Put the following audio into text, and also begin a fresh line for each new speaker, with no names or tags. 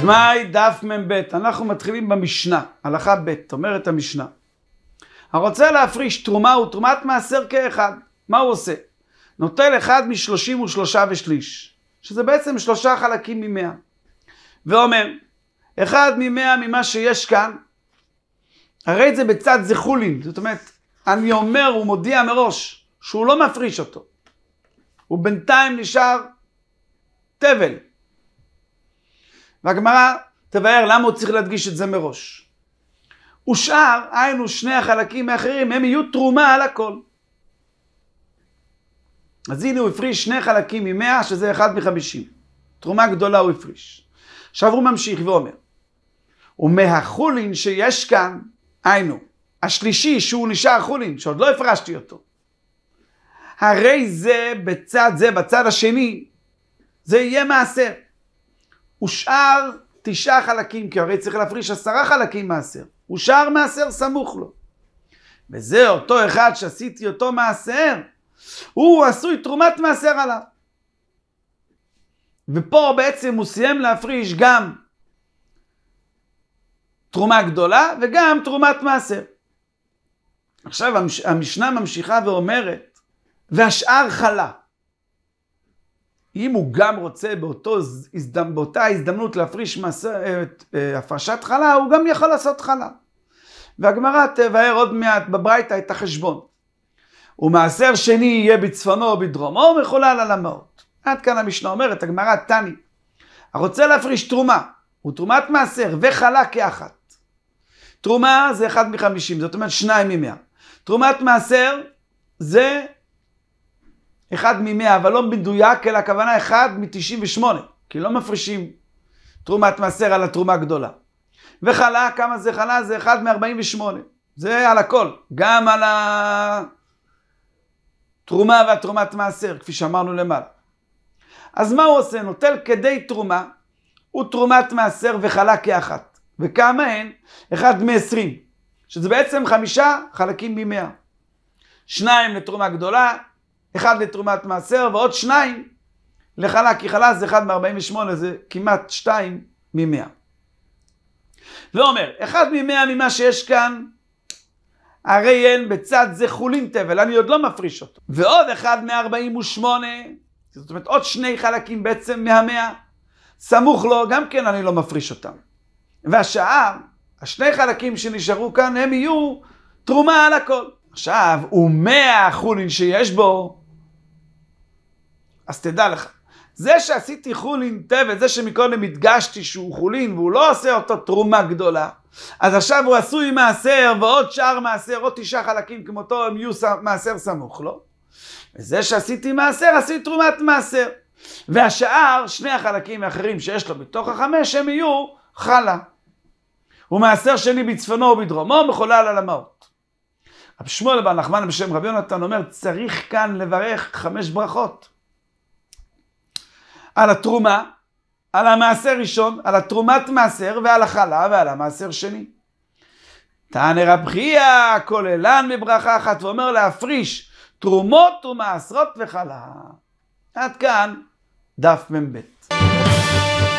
אז דף מ"ב? אנחנו מתחילים במשנה, הלכה ב', אומרת המשנה. הרוצה להפריש תרומה הוא תרומת מעשר כאחד. מה הוא עושה? נוטל אחד משלושים ושלושה ושליש, שזה בעצם שלושה חלקים ממאה. ואומר, אחד ממאה ממה שיש כאן, הרי זה בצד זכולין, זאת אומרת, אני אומר, הוא מודיע מראש שהוא לא מפריש אותו. הוא בינתיים נשאר תבל. והגמרא תבהר למה הוא צריך להדגיש את זה מראש. ושאר, היינו שני החלקים האחרים, הם יהיו תרומה על הכל. אז הנה הוא הפריש שני חלקים ממאה, שזה אחד מחמישים. תרומה גדולה הוא הפריש. עכשיו הוא ממשיך ואומר, ומהחולין שיש כאן, היינו, השלישי שהוא נשאר חולין, שעוד לא הפרשתי אותו. הרי זה בצד זה, בצד השני, זה יהיה מעשר. ושאר תשעה חלקים, כי הרי צריך להפריש עשרה חלקים מעשר. ושאר מעשר סמוך לו. וזה אותו אחד שעשיתי אותו מעשר, הוא עשוי תרומת מעשר עליו. ופה בעצם הוא סיים להפריש גם תרומה גדולה וגם תרומת מעשר. עכשיו המש... המשנה ממשיכה ואומרת, והשאר חלה. אם הוא גם רוצה באותו, באותה הזדמנות להפריש מס, את אה, אה, הפרשת חלה, הוא גם יכול לעשות חלה. והגמרא תבהר עוד מעט בברייתא את החשבון. ומעשר שני יהיה בצפונו או בדרומו, מחולל על המעות. עד כאן המשנה אומרת, הגמרא תני. הרוצה להפריש תרומה, הוא תרומת מעשר וחלה כאחת. תרומה זה אחד מחמישים, זאת אומרת שניים ממאה. תרומת מעשר זה אחד ממאה, אבל לא מדויק, אלא הכוונה אחד מ-98, כי לא מפרישים תרומת מעשר על התרומה הגדולה. וחלה, כמה זה חלה? זה אחד מ-48. זה על הכל, גם על התרומה והתרומת מעשר, כפי שאמרנו למעלה. אז מה הוא עושה? נוטל כדי תרומה, הוא תרומת מעשר וחלה כאחת. וכמה הן? אחד מ-20, שזה בעצם חמישה חלקים ממאה. שניים לתרומה גדולה, אחד לתרומת מעשר, ועוד שניים לחלה, כי חלה זה אחד מ-48, זה כמעט שתיים מ-100. ואומר, אחד מ-100 ממה שיש כאן, הרי אין בצד זה חולין תבל, אני עוד לא מפריש אותו. ועוד אחד מ-48, זאת אומרת עוד שני חלקים בעצם מהמאה, סמוך לו, גם כן אני לא מפריש אותם. והשאר, השני חלקים שנשארו כאן, הם יהיו תרומה על הכל. עכשיו, ומאה החולין שיש בו, אז תדע לך, זה שעשיתי חולין טבת, זה שמקודם הדגשתי שהוא חולין והוא לא עושה אותו תרומה גדולה, אז עכשיו הוא עשוי מעשר ועוד שאר מעשר, עוד תשעה חלקים כמותו הם יהיו מעשר סמוך לו. לא? וזה שעשיתי מעשר, עשיתי תרומת מעשר. והשאר, שני החלקים האחרים שיש לו בתוך החמש, הם יהיו חלה. הוא מעשר שני בצפונו ובדרומו, מחולל על המהות. רב שמואל בר נחמן בשם רבי יונתן אומר, צריך כאן לברך חמש ברכות. על התרומה, על המעשר ראשון, על התרומת מעשר ועל החלה ועל המעשר שני. תענה רב חייא כוללן בברכה אחת ואומר להפריש תרומות ומעשרות וחלה. עד כאן דף מ"ב.